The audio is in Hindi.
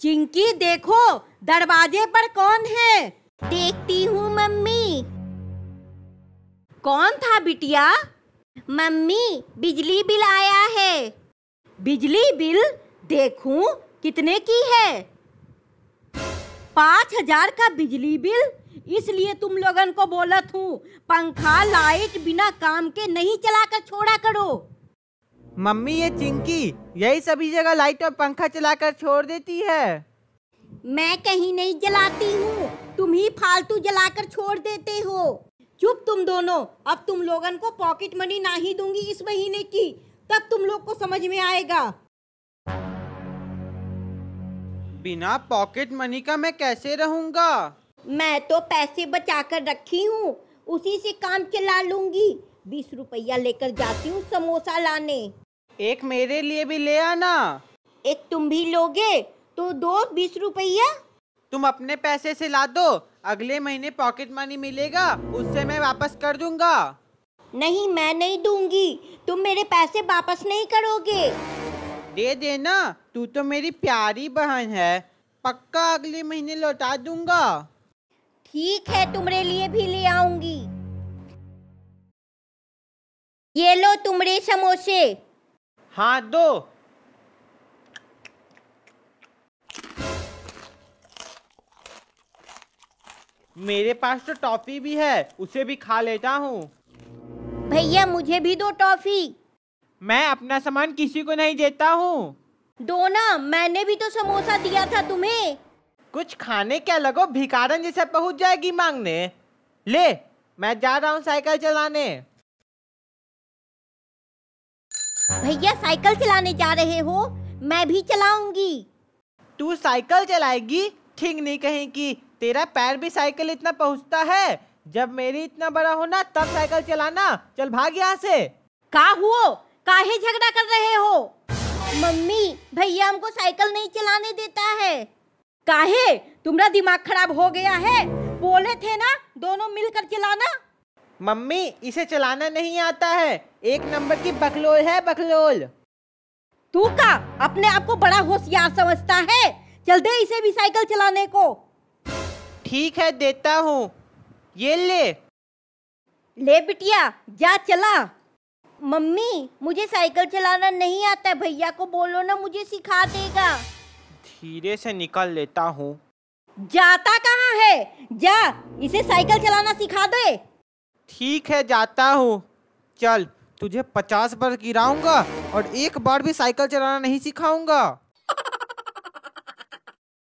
चिंकी देखो दरवाजे पर कौन है देखती हूँ मम्मी कौन था बिटिया मम्मी बिजली बिल आया है बिजली बिल देखूं कितने की है पाँच हजार का बिजली बिल इसलिए तुम लोगन को बोलत हूँ पंखा लाइट बिना काम के नहीं चला कर छोड़ा करो मम्मी ये चिंकी यही सभी जगह लाइट और पंखा चलाकर छोड़ देती है मैं कहीं नहीं जलाती हूँ तुम ही फालतू जलाकर छोड़ देते हो चुप तुम दोनों अब तुम लोगन को पॉकेट मनी ना ही दूंगी इस महीने की तब तुम लोग को समझ में आएगा बिना पॉकेट मनी का मैं कैसे रहूंगा मैं तो पैसे बचा कर रखी हूँ उसी से काम चला लूंगी बीस रुपया लेकर जाती हूँ समोसा लाने एक मेरे लिए भी ले आना एक तुम भी लोगे तो दो बीस रुपया तुम अपने पैसे से ला दो अगले महीने पॉकेट मनी मिलेगा उससे मैं वापस कर दूंगा नहीं मैं नहीं दूंगी तुम मेरे पैसे वापस नहीं करोगे दे देना तू तो मेरी प्यारी बहन है पक्का अगले महीने लौटा दूंगा ठीक है तुम्हारे लिए भी ले आऊंगी ये लो तुम्हारे समोसे हाथ दो मेरे पास तो टॉफी भी है उसे भी खा लेता हूँ भैया मुझे भी दो टॉफी मैं अपना सामान किसी को नहीं देता हूँ दो ना मैंने भी तो समोसा दिया था तुम्हें कुछ खाने क्या लगो भिकारन जैसे पहुँच जाएगी मांगने ले मैं जा रहा हूँ साइकिल चलाने भैया साइकिल चलाने जा रहे हो मैं भी चलाऊंगी तू साइकिल चलाएगी ठीक नहीं कहीं की तेरा पैर भी साइकिल इतना पहुंचता है जब मेरी इतना बड़ा होना तब साइकिल चलाना चल भाग यहाँ से का हुआ काहे झगड़ा कर रहे हो मम्मी भैया हमको साइकिल नहीं चलाने देता है काहे तुम्हारा दिमाग खराब हो गया है बोले थे ना दोनों मिलकर चलाना मम्मी इसे चलाना नहीं आता है एक नंबर की बकलोल है बकलोल तू का अपने आप को बड़ा होशियार समझता है चल दे इसे भी साइकिल चलाने को ठीक है देता हूँ ये ले ले बिटिया जा चला मम्मी मुझे साइकिल चलाना नहीं आता भैया को बोलो ना मुझे सिखा देगा धीरे से निकल लेता हूँ जाता कहाँ है जा इसे साइकिल चलाना सिखा दे ठीक है जाता हूँ चल तुझे पचास बार गिराऊंगा और एक बार भी साइकिल चलाना नहीं सिखाऊंगा